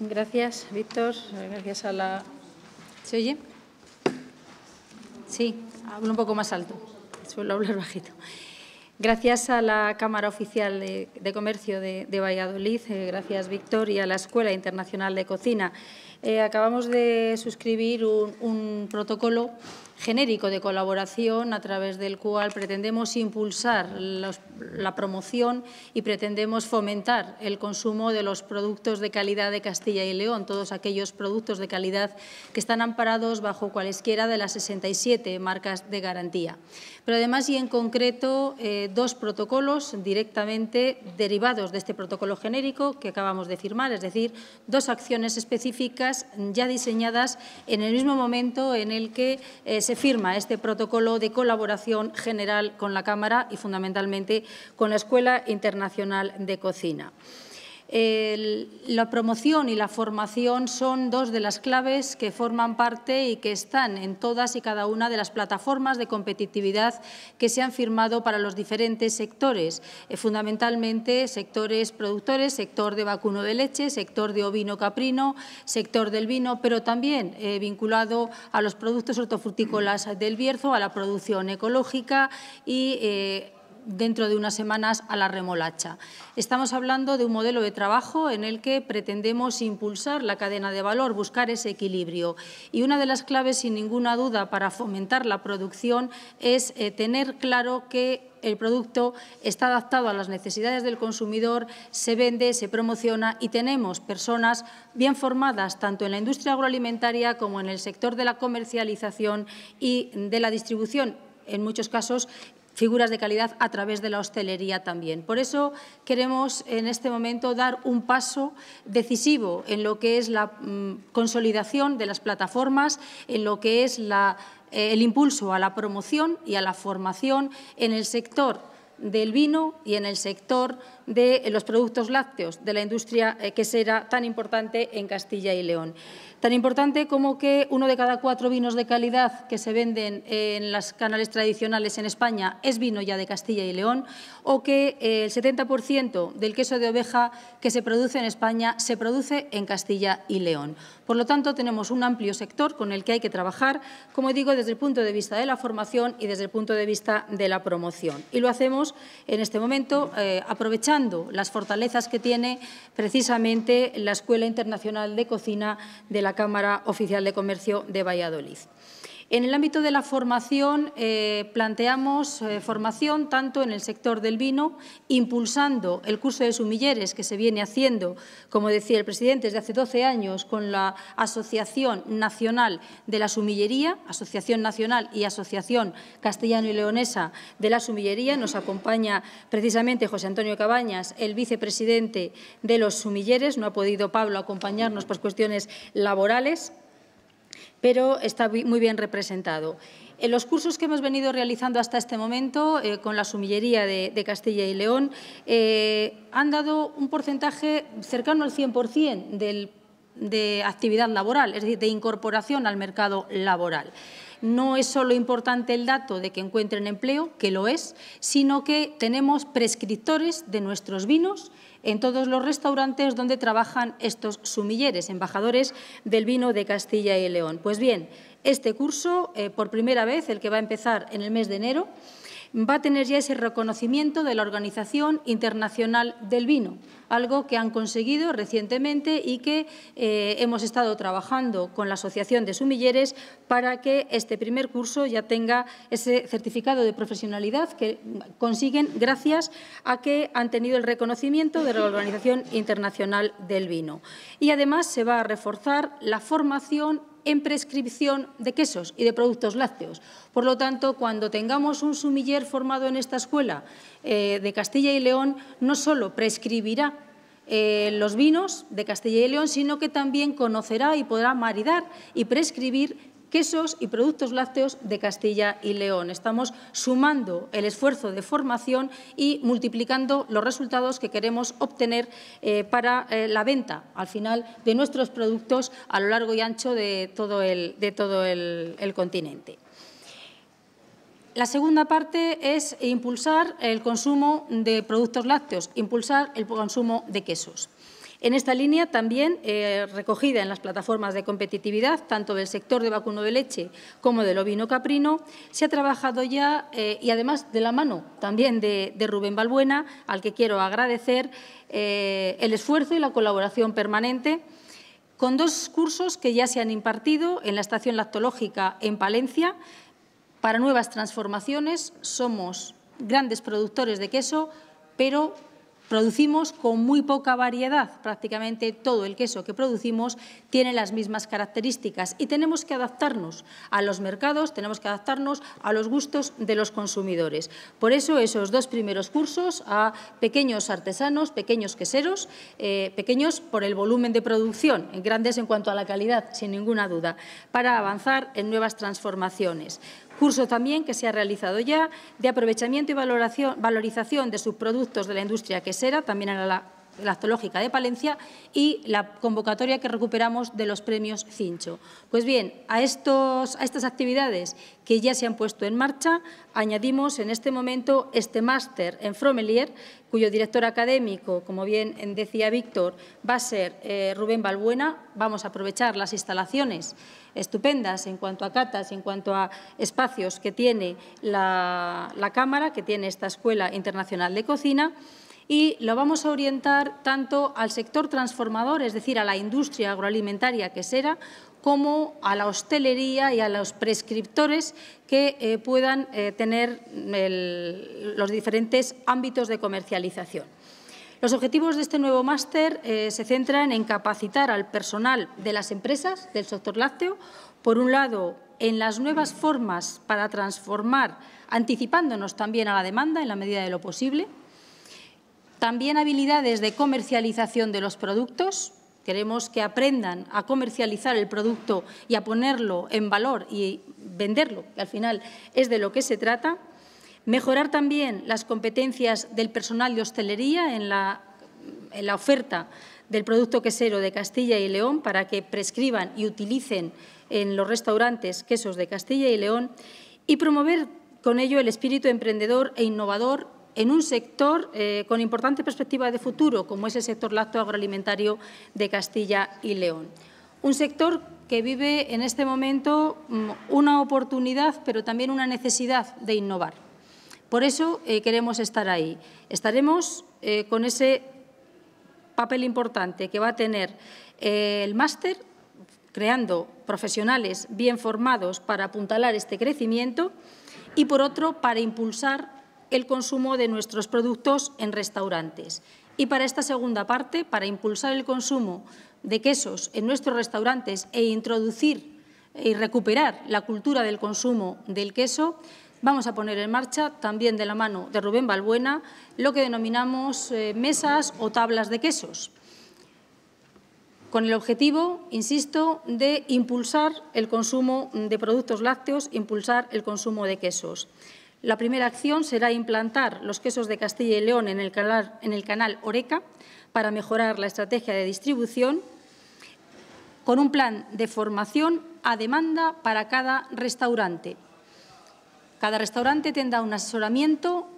Gracias, Víctor. Gracias a la. ¿Se oye? Sí, hablo un poco más alto. Suelo hablar bajito. Gracias a la Cámara Oficial de, Comercio de, Valladolid, eh, gracias Víctor, y a la Escuela Internacional de Cocina eh, acabamos de suscribir un, protocolo genérico de colaboración a través del cual pretendemos impulsar la promoción y pretendemos fomentar el consumo de los productos de calidad de Castilla y León, todos aquellos productos de calidad que están amparados bajo cualesquiera de las 67 marcas de garantía. Pero además y en concreto eh, dos protocolos directamente derivados de este protocolo genérico que acabamos de firmar, es decir, dos acciones específicas ya diseñadas en el mismo momento en el que eh, se firma este protocolo de colaboración general con la Cámara y fundamentalmente con la Escuela Internacional de Cocina la promoción y la formación son dos de las claves que forman parte y que están en todas y cada una de las plataformas de competitividad que se han firmado para los diferentes sectores, eh, fundamentalmente sectores productores, sector de vacuno de leche, sector de ovino caprino, sector del vino, pero también eh, vinculado a los productos hortofrutícolas del Bierzo, a la producción ecológica y eh, dentro de unas semanas a la remolacha. Estamos hablando de un modelo de trabajo en el que pretendemos impulsar la cadena de valor, buscar ese equilibrio. Y una de las claves, sin ninguna duda, para fomentar la producción es eh, tener claro que el producto está adaptado a las necesidades del consumidor, se vende, se promociona y tenemos personas bien formadas tanto en la industria agroalimentaria como en el sector de la comercialización y de la distribución en muchos casos figuras de calidad a través de la hostelería también. Por eso queremos en este momento dar un paso decisivo en lo que es la mm, consolidación de las plataformas, en lo que es eh, el impulso a la promoción y a la formación en el sector del vino y en el sector de los productos lácteos, de la industria eh, que será tan importante en Castilla y León. Tan importante como que uno de cada cuatro vinos de calidad que se venden en los canales tradicionales en España es vino ya de Castilla y León, o que eh, el 70% del queso de oveja que se produce en España se produce en Castilla y León. Por lo tanto, tenemos un amplio sector con el que hay que trabajar, como digo, desde el punto de vista de la formación y desde el punto de vista de la promoción. Y lo hacemos en este momento, eh, aprovechando las fortalezas que tiene precisamente la Escuela Internacional de Cocina de la Cámara Oficial de Comercio de Valladolid. En el ámbito de la formación, eh, planteamos eh, formación tanto en el sector del vino, impulsando el curso de sumilleres que se viene haciendo, como decía el presidente, desde hace 12 años con la Asociación Nacional de la Sumillería, Asociación Nacional y Asociación Castellano y Leonesa de la Sumillería. Nos acompaña precisamente José Antonio Cabañas, el vicepresidente de los sumilleres. No ha podido Pablo acompañarnos por cuestiones laborales pero está muy bien representado. En los cursos que hemos venido realizando hasta este momento eh, con la sumillería de, Castilla y León eh, han dado un porcentaje cercano al 100% de actividad laboral, es decir, de incorporación al mercado laboral no es solo importante el dato de que encuentren empleo, que lo es, sino que tenemos prescriptores de nuestros vinos en todos los restaurantes donde trabajan estos sumilleres, embajadores del vino de Castilla y León. Pues bien, este curso, eh, por primera vez, el que va a empezar en el mes de enero, va a tener ya ese reconocimiento de la Organización Internacional del Vino, algo que han conseguido recientemente y que eh, hemos estado trabajando con la Asociación de Sumilleres para que este primer curso ya tenga ese certificado de profesionalidad que consiguen gracias a que han tenido el reconocimiento de la Organización Internacional del Vino. Y además se va a reforzar la formación en prescripción de quesos y de productos lácteos. Por lo tanto, cuando tengamos un sumiller formado en esta escuela eh, de Castilla y León, no solo prescribirá eh, los vinos de Castilla y León, sino que también conocerá y podrá maridar y prescribir quesos y productos lácteos de Castilla y León. Estamos sumando el esfuerzo de formación y multiplicando los resultados que queremos obtener eh, para eh, la venta, al final, de nuestros productos a lo largo y ancho de todo el, el continente. La segunda parte es impulsar el consumo de productos lácteos, impulsar el consumo de quesos. En esta línea también eh, recogida en las plataformas de competitividad, tanto del sector de vacuno de leche como del ovino caprino, se ha trabajado ya eh, y además de la mano también de, Rubén Balbuena, al que quiero agradecer eh, el esfuerzo y la colaboración permanente con dos cursos que ya se han impartido en la estación lactológica en Palencia para nuevas transformaciones. Somos grandes productores de queso, pero Producimos con muy poca variedad, prácticamente todo el queso que producimos tiene las mismas características y tenemos que adaptarnos a los mercados, tenemos que adaptarnos a los gustos de los consumidores. Por eso esos dos primeros cursos a pequeños artesanos, pequeños queseros, eh, pequeños por el volumen de producción, grandes en cuanto a la calidad, sin ninguna duda, para avanzar en nuevas transformaciones curso también que se ha realizado ya de aprovechamiento y valoración, valorización de subproductos de la industria quesera, también en la la Zoológica de Palencia y la convocatoria que recuperamos de los premios Cincho. Pues bien, a, estos, a estas actividades que ya se han puesto en marcha, añadimos en este momento este máster en Fromelier, cuyo director académico, como bien decía Víctor, va a ser eh, Rubén Balbuena. Vamos a aprovechar las instalaciones estupendas en cuanto a catas, en cuanto a espacios que tiene la, la Cámara, que tiene esta Escuela Internacional de Cocina y lo vamos a orientar tanto al sector transformador, es decir, a la industria agroalimentaria que será, como a la hostelería y a los prescriptores que eh, puedan eh, tener los diferentes ámbitos de comercialización. Los objetivos de este nuevo máster eh, se centran en capacitar al personal de las empresas del sector lácteo, por un lado, en las nuevas formas para transformar, anticipándonos también a la demanda en la medida de lo posible, también habilidades de comercialización de los productos. Queremos que aprendan a comercializar el producto y a ponerlo en valor y venderlo, que al final es de lo que se trata. Mejorar también las competencias del personal de hostelería en la, en la oferta del producto quesero de Castilla y León para que prescriban y utilicen en los restaurantes quesos de Castilla y León y promover con ello el espíritu emprendedor e innovador en un sector eh, con importante perspectiva de futuro, como es el sector lácteo agroalimentario de Castilla y León. Un sector que vive en este momento mm, una oportunidad, pero también una necesidad de innovar. Por eso eh, queremos estar ahí. Estaremos eh, con ese papel importante que va a tener el máster creando profesionales bien formados para apuntalar este crecimiento y, por otro, para impulsar el consumo de nuestros productos en restaurantes. Y para esta segunda parte, para impulsar el consumo de quesos en nuestros restaurantes e introducir y recuperar la cultura del consumo del queso, vamos a poner en marcha, también de la mano de Rubén Balbuena, lo que denominamos eh, mesas o tablas de quesos, con el objetivo, insisto, de impulsar el consumo de productos lácteos, impulsar el consumo de quesos. La primera acción será implantar los quesos de Castilla y León en el canal, Oreca para mejorar la estrategia de distribución con un plan de formación a demanda para cada restaurante. Cada restaurante tendrá un asesoramiento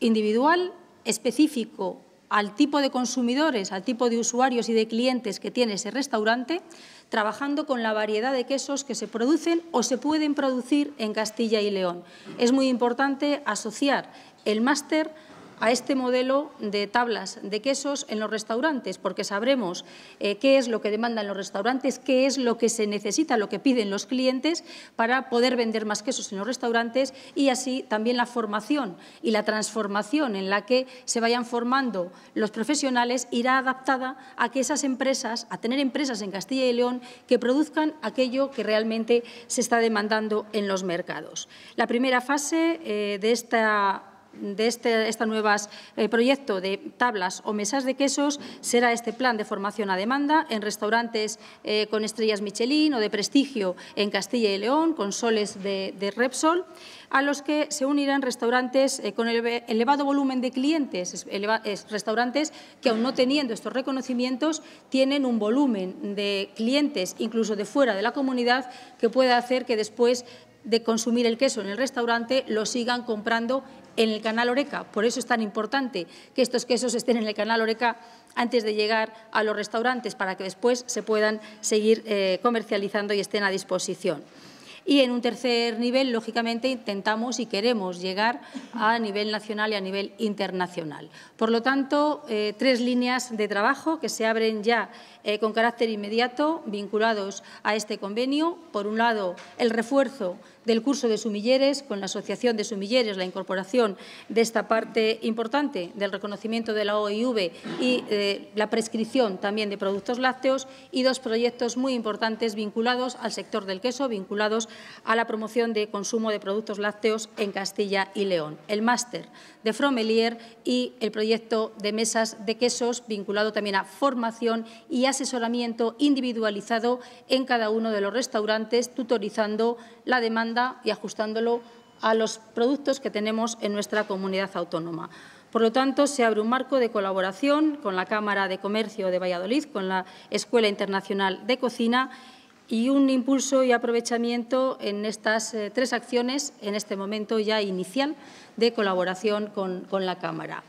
individual específico al tipo de consumidores, al tipo de usuarios y de clientes que tiene ese restaurante, trabajando con la variedad de quesos que se producen o se pueden producir en Castilla y León. Es muy importante asociar el máster a este modelo de tablas de quesos en los restaurantes, porque sabremos eh, qué es lo que demandan los restaurantes, qué es lo que se necesita, lo que piden los clientes para poder vender más quesos en los restaurantes y así también la formación y la transformación en la que se vayan formando los profesionales irá adaptada a que esas empresas, a tener empresas en Castilla y León que produzcan aquello que realmente se está demandando en los mercados. La primera fase eh, de esta de este nuevo eh, proyecto de tablas o mesas de quesos será este plan de formación a demanda en restaurantes eh, con estrellas Michelin o de prestigio en Castilla y León, con soles de, Repsol, a los que se unirán restaurantes eh, con con elevado volumen de clientes, restaurantes que aún no teniendo estos reconocimientos tienen un volumen de clientes, incluso de fuera de la comunidad, que pueda hacer que después de consumir el queso en el restaurante lo sigan comprando en el canal Oreca. Por eso es tan importante que estos quesos estén en el canal Oreca antes de llegar a los restaurantes para que después se puedan seguir eh, comercializando y estén a disposición. Y en un tercer nivel, lógicamente, intentamos y queremos llegar a nivel nacional y a nivel internacional. Por lo tanto, eh, tres líneas de trabajo que se abren ya eh, con carácter inmediato vinculados a este convenio. Por un lado, el refuerzo del curso de sumilleres con la Asociación de Sumilleres, la incorporación de esta parte importante del reconocimiento de la OIV y eh, la prescripción también de productos lácteos y dos proyectos muy importantes vinculados al sector del queso, vinculados a la promoción de consumo de productos lácteos en Castilla y León, el máster de Fromelier y el proyecto de mesas de quesos vinculado también a formación y asesoramiento individualizado en cada uno de los restaurantes, tutorizando la demanda y ajustándolo a los productos que tenemos en nuestra comunidad autónoma. Por lo tanto, se abre un marco de colaboración con la Cámara de Comercio de Valladolid, con la Escuela Internacional de Cocina y un impulso y aprovechamiento en estas eh, tres acciones en este momento ya inicial de colaboración con, la Cámara.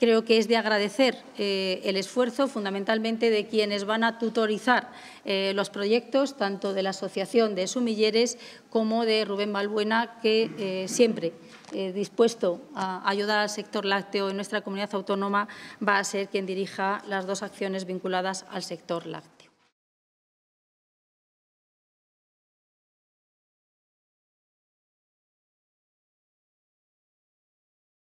Creo que es de agradecer eh, el esfuerzo fundamentalmente de quienes van a tutorizar eh, los proyectos, tanto de la Asociación de Sumilleres como de Rubén Balbuena, que siempre dispuesto a ayudar al sector lácteo en nuestra comunidad autónoma va a ser quien dirija las dos acciones vinculadas al sector lácteo.